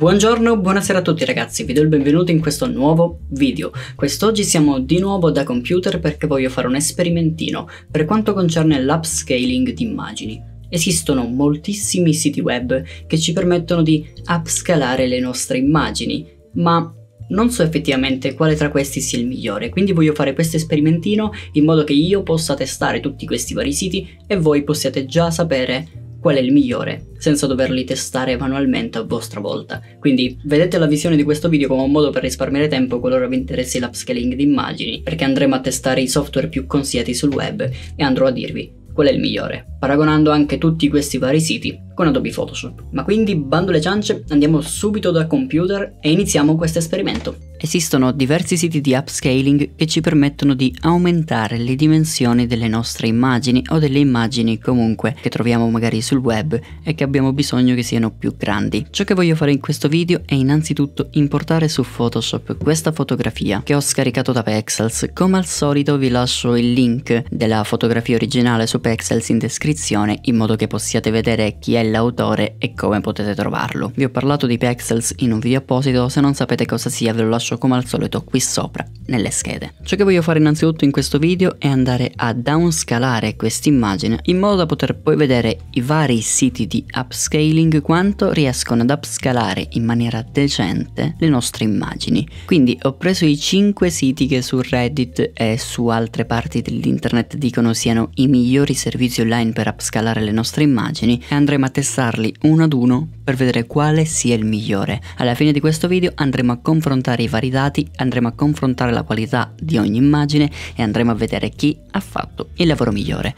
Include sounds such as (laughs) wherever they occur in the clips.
Buongiorno, buonasera a tutti ragazzi, vi do il benvenuto in questo nuovo video. Quest'oggi siamo di nuovo da computer perché voglio fare un esperimentino per quanto concerne l'upscaling di immagini. Esistono moltissimi siti web che ci permettono di upscalare le nostre immagini, ma non so effettivamente quale tra questi sia il migliore, quindi voglio fare questo esperimentino in modo che io possa testare tutti questi vari siti e voi possiate già sapere qual è il migliore, senza doverli testare manualmente a vostra volta. Quindi vedete la visione di questo video come un modo per risparmiare tempo qualora vi interessi l'upscaling di immagini, perché andremo a testare i software più consieti sul web e andrò a dirvi qual è il migliore, paragonando anche tutti questi vari siti con Adobe Photoshop. Ma quindi, bando le ciance, andiamo subito dal computer e iniziamo questo esperimento. Esistono diversi siti di upscaling che ci permettono di aumentare le dimensioni delle nostre immagini o delle immagini comunque che troviamo magari sul web e che abbiamo bisogno che siano più grandi. Ciò che voglio fare in questo video è innanzitutto importare su Photoshop questa fotografia che ho scaricato da Pexels. Come al solito vi lascio il link della fotografia originale su Pexels in descrizione in modo che possiate vedere chi è l'autore e come potete trovarlo. Vi ho parlato di Pexels in un video apposito, se non sapete cosa sia ve lo lascio lascio come al solito qui sopra nelle schede. Ciò che voglio fare innanzitutto in questo video è andare a downscalare quest'immagine in modo da poter poi vedere i vari siti di upscaling quanto riescono ad upscalare in maniera decente le nostre immagini. Quindi ho preso i 5 siti che su Reddit e su altre parti dell'internet dicono siano i migliori servizi online per upscalare le nostre immagini e andremo a testarli uno ad uno per vedere quale sia il migliore. Alla fine di questo video andremo a confrontare i vari dati, andremo a confrontare la qualità di ogni immagine e andremo a vedere chi ha fatto il lavoro migliore.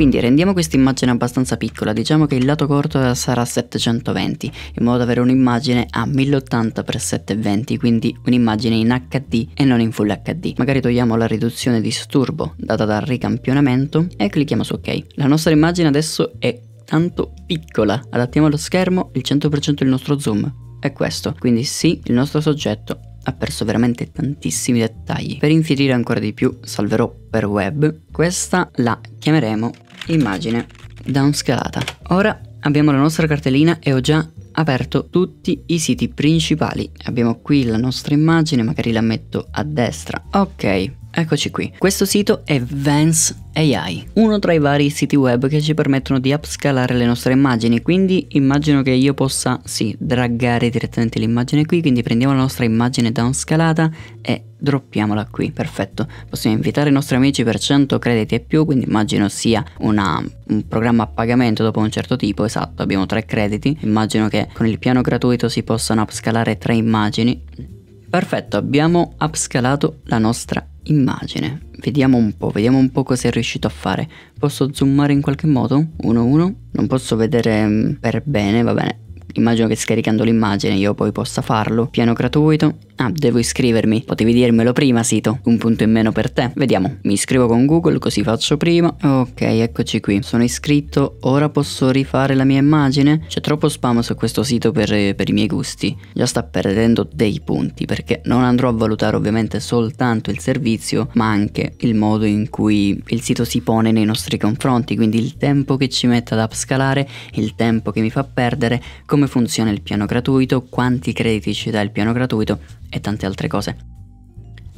Quindi rendiamo questa immagine abbastanza piccola, diciamo che il lato corto sarà 720, in modo da avere un'immagine a 1080x720, quindi un'immagine in HD e non in Full HD. Magari togliamo la riduzione disturbo data dal ricampionamento e clicchiamo su ok. La nostra immagine adesso è tanto piccola, adattiamo allo schermo il 100% del nostro zoom. È questo, quindi sì, il nostro soggetto ha perso veramente tantissimi dettagli. Per infierire ancora di più, salverò per web. Questa la chiameremo immagine downscalata. Ora abbiamo la nostra cartellina e ho già aperto tutti i siti principali. Abbiamo qui la nostra immagine, magari la metto a destra. Ok, Eccoci qui, questo sito è Vance AI, uno tra i vari siti web che ci permettono di upscalare le nostre immagini, quindi immagino che io possa, sì, draggare direttamente l'immagine qui, quindi prendiamo la nostra immagine downscalata e droppiamola qui, perfetto. Possiamo invitare i nostri amici per 100 crediti e più, quindi immagino sia una, un programma a pagamento dopo un certo tipo, esatto, abbiamo tre crediti, immagino che con il piano gratuito si possano upscalare tre immagini, Perfetto, abbiamo upscalato la nostra immagine. Vediamo un po', vediamo un po' cosa è riuscito a fare. Posso zoomare in qualche modo? 1-1? Non posso vedere mm, per bene, va bene immagino che scaricando l'immagine io poi possa farlo. Piano gratuito. Ah, devo iscrivermi. Potevi dirmelo prima, sito. Un punto in meno per te. Vediamo. Mi iscrivo con Google, così faccio prima. Ok, eccoci qui. Sono iscritto. Ora posso rifare la mia immagine? C'è troppo spam su questo sito per, per i miei gusti. Già sta perdendo dei punti, perché non andrò a valutare ovviamente soltanto il servizio, ma anche il modo in cui il sito si pone nei nostri confronti. Quindi il tempo che ci mette ad upscalare, il tempo che mi fa perdere, come come funziona il piano gratuito, quanti crediti ci dà il piano gratuito e tante altre cose.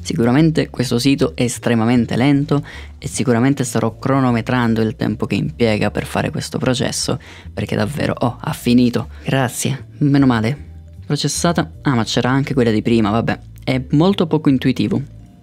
Sicuramente questo sito è estremamente lento e sicuramente starò cronometrando il tempo che impiega per fare questo processo perché davvero, oh, finito. Grazie, meno male. Processata, ah ma c'era anche quella di prima, vabbè. È molto poco intuitivo,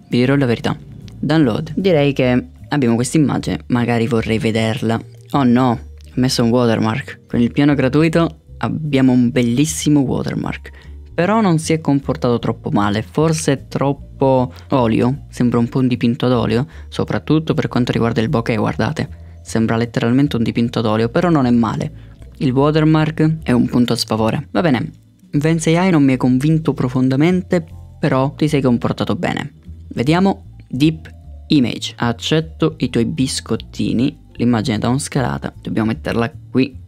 vi dirò la verità. Download. Direi che abbiamo questa immagine, magari vorrei vederla. Oh no, ho messo un watermark. Con il piano gratuito abbiamo un bellissimo watermark. Però non si è comportato troppo male, forse è troppo olio, sembra un po' un dipinto ad olio, soprattutto per quanto riguarda il bokeh, guardate, sembra letteralmente un dipinto ad olio, però non è male. Il watermark è un punto a sfavore. Va bene, Vence AI non mi ha convinto profondamente, però ti sei comportato bene. Vediamo Deep Image. Accetto i tuoi biscottini, l'immagine da un downscalata, dobbiamo metterla qui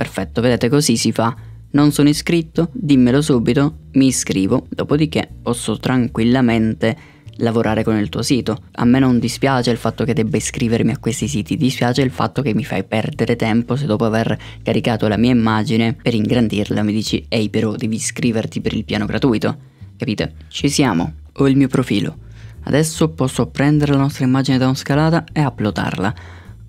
Perfetto, vedete così si fa. Non sono iscritto, dimmelo subito, mi iscrivo, dopodiché posso tranquillamente lavorare con il tuo sito. A me non dispiace il fatto che debba iscrivermi a questi siti, dispiace il fatto che mi fai perdere tempo se dopo aver caricato la mia immagine per ingrandirla mi dici ehi però devi iscriverti per il piano gratuito. Capite? Ci siamo, ho il mio profilo. Adesso posso prendere la nostra immagine da un scalata e uploadarla.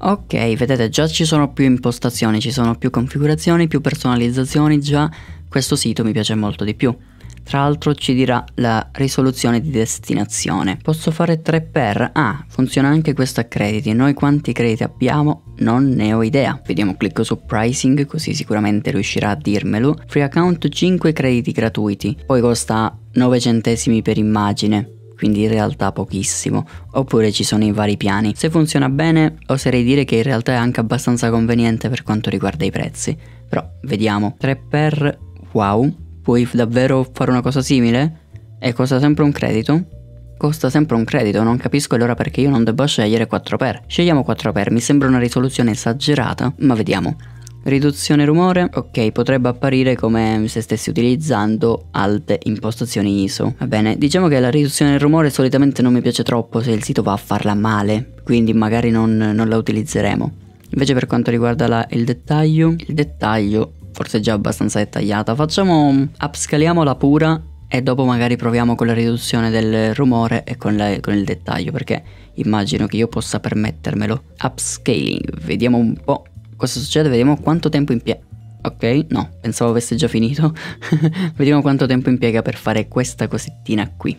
Ok, vedete già ci sono più impostazioni, ci sono più configurazioni, più personalizzazioni, già questo sito mi piace molto di più. Tra l'altro ci dirà la risoluzione di destinazione. Posso fare 3 per? Ah, funziona anche questo a crediti. Noi quanti crediti abbiamo? Non ne ho idea. Vediamo, clicco su pricing così sicuramente riuscirà a dirmelo. Free account 5 crediti gratuiti. Poi costa 9 centesimi per immagine quindi in realtà pochissimo, oppure ci sono i vari piani. Se funziona bene, oserei dire che in realtà è anche abbastanza conveniente per quanto riguarda i prezzi. Però, vediamo. 3 per... wow, puoi davvero fare una cosa simile? E costa sempre un credito? costa sempre un credito, non capisco allora perché io non debba scegliere 4 x Scegliamo 4 x mi sembra una risoluzione esagerata, ma vediamo. Riduzione rumore? Ok, potrebbe apparire come se stessi utilizzando alte impostazioni ISO. Va bene, diciamo che la riduzione del rumore solitamente non mi piace troppo se il sito va a farla male, quindi magari non, non la utilizzeremo. Invece per quanto riguarda la, il dettaglio, il dettaglio forse è già abbastanza dettagliata, facciamo, upscaliamola pura e dopo magari proviamo con la riduzione del rumore e con, la, con il dettaglio perché immagino che io possa permettermelo. Upscaling, vediamo un po' cosa succede, vediamo quanto tempo impiega. Ok, no, pensavo avesse già finito. (laughs) vediamo quanto tempo impiega per fare questa cosettina qui.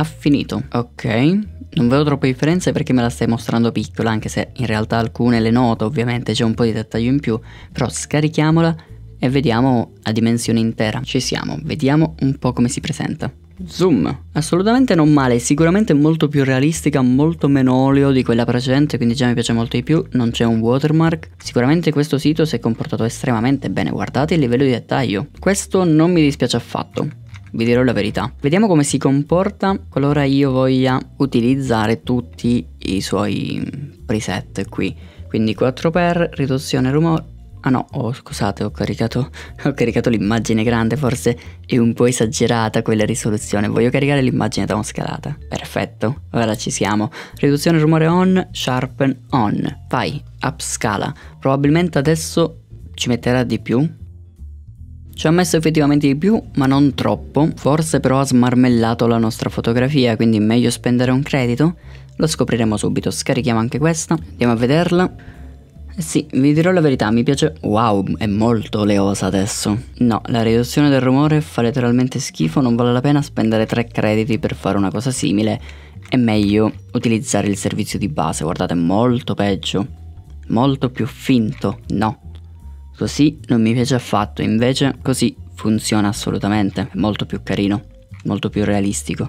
Ha finito. Ok, non vedo troppe differenze perché me la stai mostrando piccola, anche se in realtà alcune le noto, ovviamente c'è un po' di dettaglio in più, però scarichiamola e vediamo a dimensione intera. Ci siamo, vediamo un po' come si presenta. Zoom, assolutamente non male, sicuramente molto più realistica, molto meno olio di quella precedente, quindi già mi piace molto di più, non c'è un watermark. Sicuramente questo sito si è comportato estremamente bene, guardate il livello di dettaglio. Questo non mi dispiace affatto. Vi dirò la verità. Vediamo come si comporta qualora io voglia utilizzare tutti i suoi preset qui. Quindi 4x, riduzione rumore, Ah no, oh, scusate, ho caricato, (laughs) ho caricato l'immagine grande, forse è un po' esagerata quella risoluzione. Voglio caricare l'immagine da downscalata. Perfetto, ora ci siamo. Riduzione rumore on, sharpen on. Vai, upscala. Probabilmente adesso ci metterà di più. Ci ha messo effettivamente di più, ma non troppo. Forse però ha smarmellato la nostra fotografia, quindi meglio spendere un credito. Lo scopriremo subito. Scarichiamo anche questa, andiamo a vederla sì, vi dirò la verità, mi piace... Wow, è molto oleosa adesso. No, la riduzione del rumore fa letteralmente schifo, non vale la pena spendere tre crediti per fare una cosa simile. È meglio utilizzare il servizio di base, guardate, è molto peggio. Molto più finto, no. Così non mi piace affatto, invece così funziona assolutamente, è molto più carino, molto più realistico.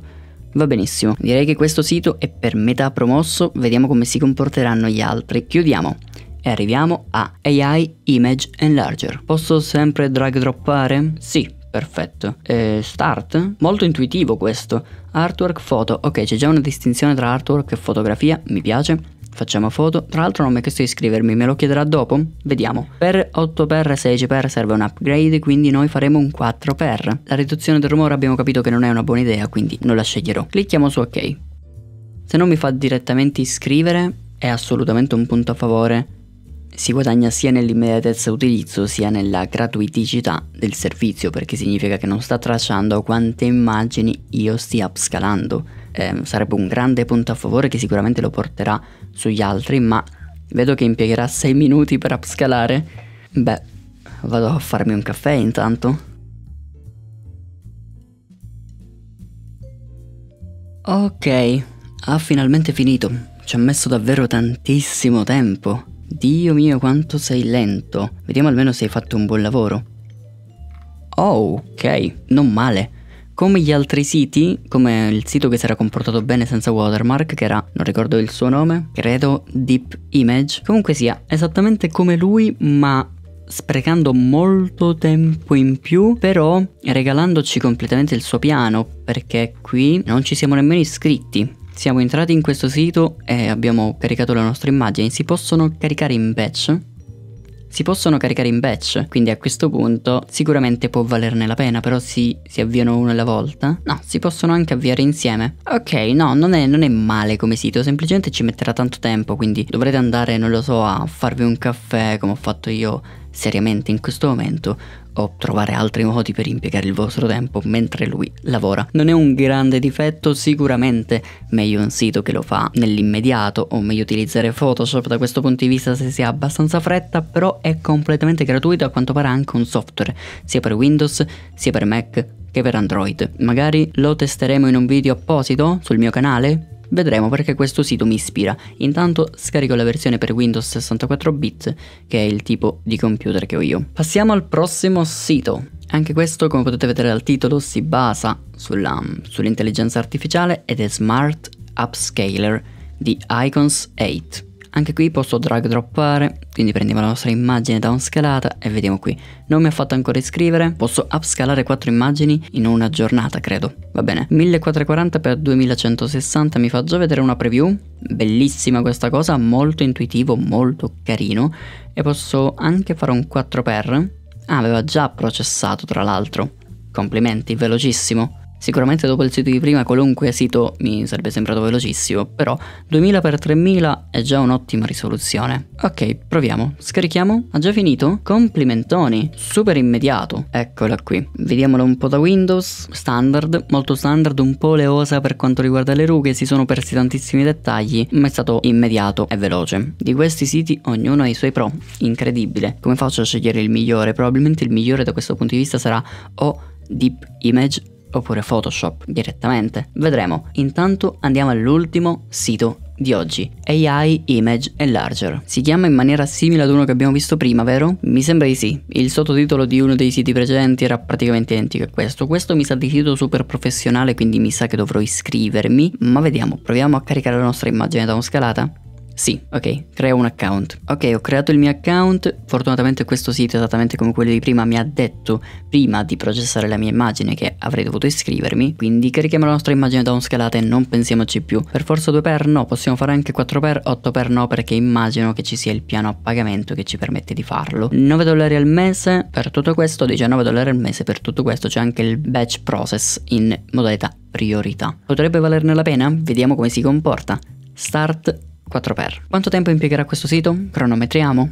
Va benissimo, direi che questo sito è per metà promosso, vediamo come si comporteranno gli altri. Chiudiamo e arriviamo a AI Image Enlarger. Posso sempre drag droppare? Sì, perfetto. E start? Molto intuitivo questo. Artwork foto. Ok, c'è già una distinzione tra artwork e fotografia, mi piace. Facciamo foto, tra l'altro non mi ha chiesto di iscrivermi, me lo chiederà dopo? Vediamo. Per 8x16x serve un upgrade, quindi noi faremo un 4x. La riduzione del rumore abbiamo capito che non è una buona idea, quindi non la sceglierò. Clicchiamo su ok. Se non mi fa direttamente iscrivere, è assolutamente un punto a favore si guadagna sia nell'immediatezza utilizzo sia nella gratuiticità del servizio perché significa che non sta tracciando quante immagini io stia upscalando. Eh, sarebbe un grande punto a favore che sicuramente lo porterà sugli altri, ma vedo che impiegherà 6 minuti per upscalare. Beh, vado a farmi un caffè intanto. Ok, ha finalmente finito. Ci ha messo davvero tantissimo tempo. Dio mio quanto sei lento. Vediamo almeno se hai fatto un buon lavoro. Oh, ok, non male. Come gli altri siti, come il sito che si era comportato bene senza watermark, che era, non ricordo il suo nome, credo Deep Image. Comunque sia, esattamente come lui, ma sprecando molto tempo in più, però regalandoci completamente il suo piano, perché qui non ci siamo nemmeno iscritti siamo entrati in questo sito e abbiamo caricato la nostra immagine, si possono caricare in batch? Si possono caricare in batch, quindi a questo punto sicuramente può valerne la pena, però si, si avviano uno alla volta. No, si possono anche avviare insieme. Ok, no, non è, non è male come sito, semplicemente ci metterà tanto tempo, quindi dovrete andare, non lo so, a farvi un caffè come ho fatto io seriamente in questo momento o trovare altri modi per impiegare il vostro tempo mentre lui lavora. Non è un grande difetto, sicuramente meglio un sito che lo fa nell'immediato o meglio utilizzare Photoshop da questo punto di vista se si ha abbastanza fretta, però è completamente gratuito a quanto pare anche un software, sia per Windows sia per Mac che per Android. Magari lo testeremo in un video apposito sul mio canale, Vedremo perché questo sito mi ispira. Intanto scarico la versione per Windows 64 bit, che è il tipo di computer che ho io. Passiamo al prossimo sito. Anche questo, come potete vedere dal titolo, si basa sulla, sull'intelligenza artificiale ed è Smart Upscaler di Icons 8. Anche qui posso drag droppare, quindi prendiamo la nostra immagine downscalata e vediamo qui. Non mi ha fatto ancora iscrivere, posso upscalare 4 immagini in una giornata credo. Va bene, 1440x2160 mi fa già vedere una preview, bellissima questa cosa, molto intuitivo, molto carino. E posso anche fare un 4x, ah, aveva già processato tra l'altro. Complimenti, velocissimo. Sicuramente dopo il sito di prima qualunque sito mi sarebbe sembrato velocissimo, però 2000x3000 è già un'ottima risoluzione. Ok, proviamo. Scarichiamo? Ha già finito? Complimentoni, super immediato. Eccola qui. Vediamola un po' da Windows, standard, molto standard, un po' oleosa per quanto riguarda le rughe, si sono persi tantissimi dettagli, ma è stato immediato e veloce. Di questi siti ognuno ha i suoi pro, incredibile. Come faccio a scegliere il migliore? Probabilmente il migliore da questo punto di vista sarà o Deep Image oppure Photoshop direttamente. Vedremo. Intanto andiamo all'ultimo sito di oggi, AI Image Enlarger. Si chiama in maniera simile ad uno che abbiamo visto prima, vero? Mi sembra di sì. Il sottotitolo di uno dei siti precedenti era praticamente identico a questo. Questo mi sa di sito super professionale, quindi mi sa che dovrò iscrivermi, ma vediamo, proviamo a caricare la nostra immagine da un scalata. Sì, ok, crea un account. Ok, ho creato il mio account, fortunatamente questo sito esattamente come quello di prima mi ha detto prima di processare la mia immagine che avrei dovuto iscrivermi, quindi carichiamo la nostra immagine da un downscalata e non pensiamoci più. Per forza 2x no, possiamo fare anche 4x, 8x no perché immagino che ci sia il piano a pagamento che ci permette di farlo. 9 dollari al mese per tutto questo, 19 dollari al mese per tutto questo, c'è anche il batch process in modalità priorità. Potrebbe valerne la pena? Vediamo come si comporta. Start 4x. Quanto tempo impiegherà questo sito? Cronometriamo.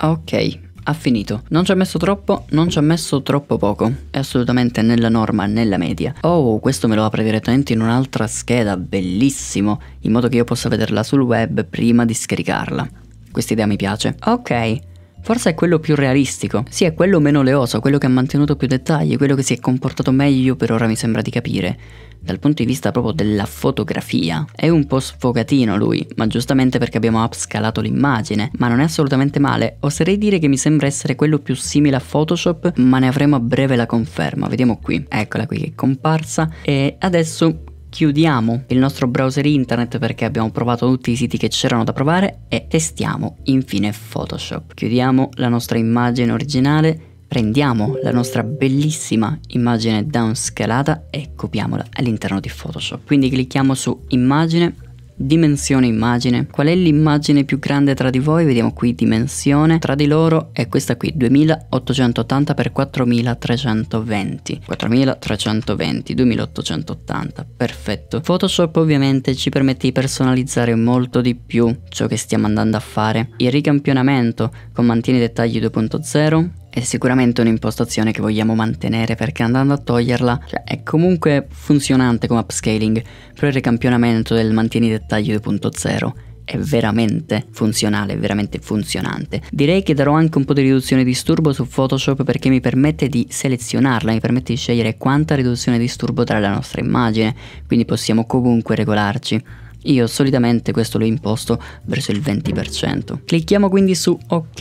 Ok, ha finito. Non ci ha messo troppo, non ci ha messo troppo poco. È assolutamente nella norma, nella media. Oh, questo me lo apre direttamente in un'altra scheda, bellissimo, in modo che io possa vederla sul web prima di scaricarla. Questa idea mi piace. Ok, Forse è quello più realistico, sì è quello meno leoso, quello che ha mantenuto più dettagli, quello che si è comportato meglio per ora mi sembra di capire. Dal punto di vista proprio della fotografia, è un po' sfogatino lui, ma giustamente perché abbiamo upscalato l'immagine, ma non è assolutamente male, oserei dire che mi sembra essere quello più simile a Photoshop, ma ne avremo a breve la conferma, vediamo qui, eccola qui che è comparsa, e adesso chiudiamo il nostro browser internet perché abbiamo provato tutti i siti che c'erano da provare e testiamo infine Photoshop. Chiudiamo la nostra immagine originale, prendiamo la nostra bellissima immagine downscalata e copiamola all'interno di Photoshop. Quindi clicchiamo su immagine dimensione immagine. Qual è l'immagine più grande tra di voi? Vediamo qui dimensione. Tra di loro è questa qui, 2880 x 4320. 4320, 2880, perfetto. Photoshop ovviamente ci permette di personalizzare molto di più ciò che stiamo andando a fare. Il ricampionamento con mantieni dettagli 2.0 è sicuramente un'impostazione che vogliamo mantenere perché andando a toglierla cioè, è comunque funzionante come upscaling, però il ricampionamento del mantieni dettaglio 2.0 è veramente funzionale, è veramente funzionante. Direi che darò anche un po' di riduzione disturbo su Photoshop perché mi permette di selezionarla, mi permette di scegliere quanta riduzione disturbo dare la nostra immagine, quindi possiamo comunque regolarci. Io solitamente questo lo imposto verso il 20%. Clicchiamo quindi su ok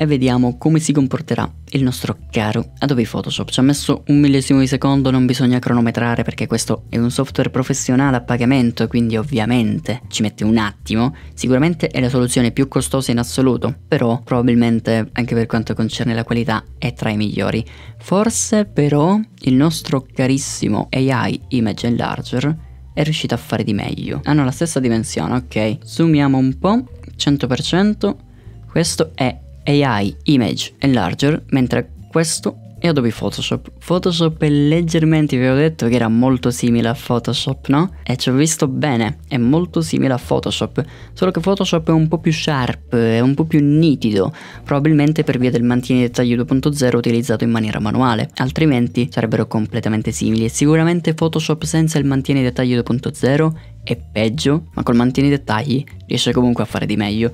e vediamo come si comporterà il nostro caro Adobe Photoshop. Ci ha messo un millesimo di secondo, non bisogna cronometrare perché questo è un software professionale a pagamento, quindi ovviamente ci mette un attimo. Sicuramente è la soluzione più costosa in assoluto, però probabilmente anche per quanto concerne la qualità è tra i migliori. Forse però il nostro carissimo AI Image Enlarger è riuscito a fare di meglio. Hanno la stessa dimensione, ok. Zoomiamo un po', 100%, questo è AI Image Enlarger, mentre questo e Adobe Photoshop. Photoshop è leggermente, vi avevo detto che era molto simile a Photoshop, no? E ci ho visto bene, è molto simile a Photoshop, solo che Photoshop è un po' più sharp, è un po' più nitido, probabilmente per via del mantieni dettagli 2.0 utilizzato in maniera manuale, altrimenti sarebbero completamente simili e sicuramente Photoshop senza il mantieni dettagli 2.0 è peggio, ma col mantieni dettagli riesce comunque a fare di meglio.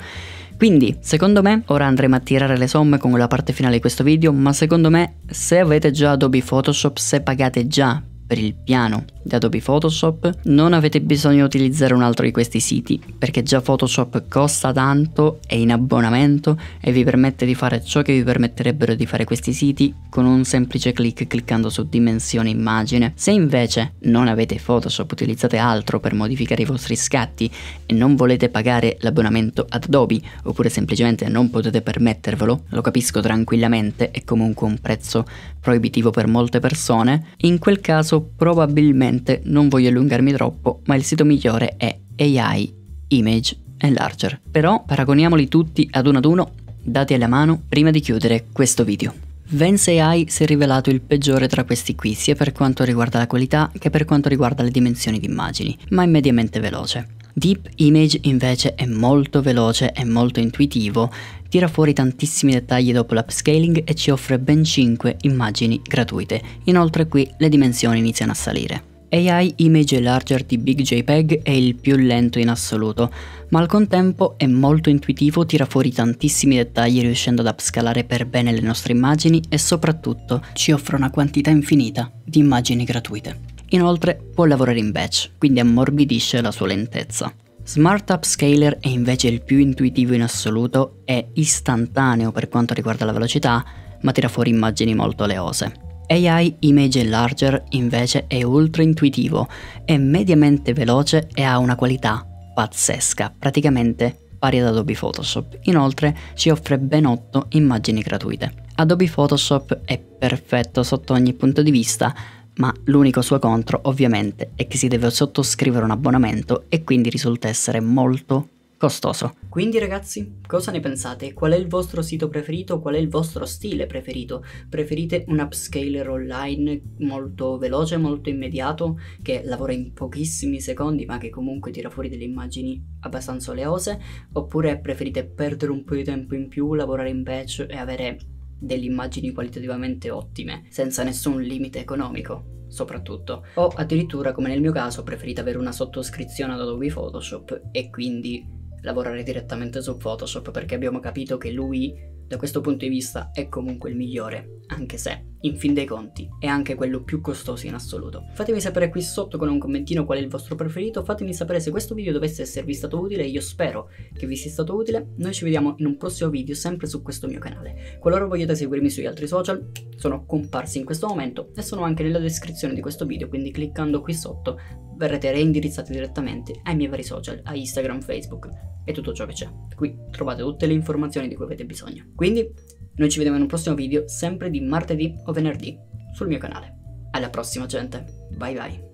Quindi, secondo me, ora andremo a tirare le somme con la parte finale di questo video, ma secondo me, se avete già Adobe Photoshop, se pagate già per il piano di Adobe Photoshop, non avete bisogno di utilizzare un altro di questi siti, perché già Photoshop costa tanto, è in abbonamento e vi permette di fare ciò che vi permetterebbero di fare questi siti con un semplice clic cliccando su dimensione immagine. Se invece non avete Photoshop, utilizzate altro per modificare i vostri scatti e non volete pagare l'abbonamento ad Adobe, oppure semplicemente non potete permettervelo, lo capisco tranquillamente, è comunque un prezzo proibitivo per molte persone, in quel caso corso probabilmente non voglio allungarmi troppo, ma il sito migliore è AI Image e Larger. Però paragoniamoli tutti ad uno ad uno, dati alla mano, prima di chiudere questo video. Vence AI si è rivelato il peggiore tra questi qui, sia per quanto riguarda la qualità che per quanto riguarda le dimensioni di immagini, ma è mediamente veloce. Deep Image invece è molto veloce e molto intuitivo, tira fuori tantissimi dettagli dopo l'upscaling e ci offre ben 5 immagini gratuite. Inoltre qui le dimensioni iniziano a salire. AI Image Larger di Big JPEG è il più lento in assoluto, ma al contempo è molto intuitivo, tira fuori tantissimi dettagli riuscendo ad upscalare per bene le nostre immagini e soprattutto ci offre una quantità infinita di immagini gratuite. Inoltre può lavorare in batch, quindi ammorbidisce la sua lentezza. Smart Upscaler è invece il più intuitivo in assoluto, è istantaneo per quanto riguarda la velocità, ma tira fuori immagini molto oleose. AI Image Enlarger invece è ultra intuitivo, è mediamente veloce e ha una qualità pazzesca, praticamente pari ad Adobe Photoshop. Inoltre ci offre ben 8 immagini gratuite. Adobe Photoshop è perfetto sotto ogni punto di vista, ma l'unico suo contro ovviamente è che si deve sottoscrivere un abbonamento e quindi risulta essere molto costoso. Quindi ragazzi, cosa ne pensate? Qual è il vostro sito preferito? Qual è il vostro stile preferito? Preferite un upscaler online molto veloce, molto immediato, che lavora in pochissimi secondi ma che comunque tira fuori delle immagini abbastanza oleose? Oppure preferite perdere un po' di tempo in più, lavorare in patch e avere delle immagini qualitativamente ottime, senza nessun limite economico soprattutto. O addirittura, come nel mio caso, preferite avere una sottoscrizione ad Adobe Photoshop e quindi lavorare direttamente su Photoshop perché abbiamo capito che lui, da questo punto di vista, è comunque il migliore, anche se in fin dei conti è anche quello più costoso in assoluto. Fatemi sapere qui sotto con un commentino qual è il vostro preferito, fatemi sapere se questo video dovesse esservi stato utile, io spero che vi sia stato utile, noi ci vediamo in un prossimo video sempre su questo mio canale. Qualora vogliate seguirmi sugli altri social, sono comparsi in questo momento e sono anche nella descrizione di questo video, quindi cliccando qui sotto verrete reindirizzati direttamente ai miei vari social, a Instagram, Facebook e tutto ciò che c'è. Qui trovate tutte le informazioni di cui avete bisogno. Quindi noi ci vediamo in un prossimo video, sempre di martedì o venerdì, sul mio canale. Alla prossima gente, bye bye.